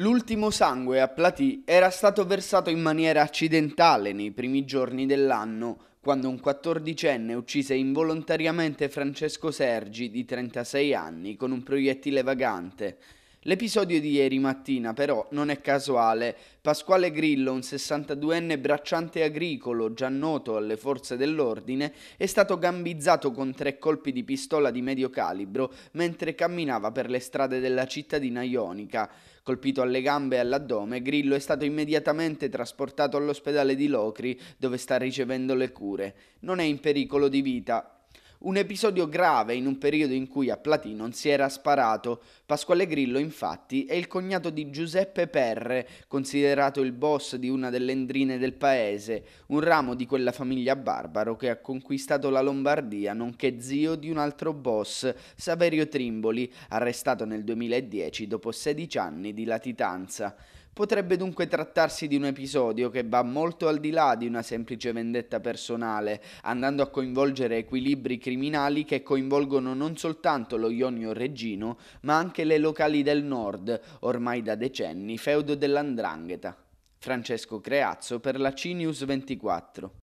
L'ultimo sangue a Platì era stato versato in maniera accidentale nei primi giorni dell'anno, quando un quattordicenne uccise involontariamente Francesco Sergi, di 36 anni, con un proiettile vagante. L'episodio di ieri mattina però non è casuale. Pasquale Grillo, un 62enne bracciante agricolo già noto alle forze dell'ordine, è stato gambizzato con tre colpi di pistola di medio calibro mentre camminava per le strade della cittadina ionica. Colpito alle gambe e all'addome, Grillo è stato immediatamente trasportato all'ospedale di Locri dove sta ricevendo le cure. Non è in pericolo di vita, un episodio grave in un periodo in cui a Platino si era sparato. Pasquale Grillo, infatti, è il cognato di Giuseppe Perre, considerato il boss di una delle endrine del paese, un ramo di quella famiglia barbaro che ha conquistato la Lombardia, nonché zio di un altro boss, Saverio Trimboli, arrestato nel 2010 dopo 16 anni di latitanza. Potrebbe dunque trattarsi di un episodio che va molto al di là di una semplice vendetta personale, andando a coinvolgere equilibri criminali che coinvolgono non soltanto lo Ionio Regino, ma anche le locali del nord, ormai da decenni feudo dell'Andrangheta. Francesco Creazzo per la CNews 24.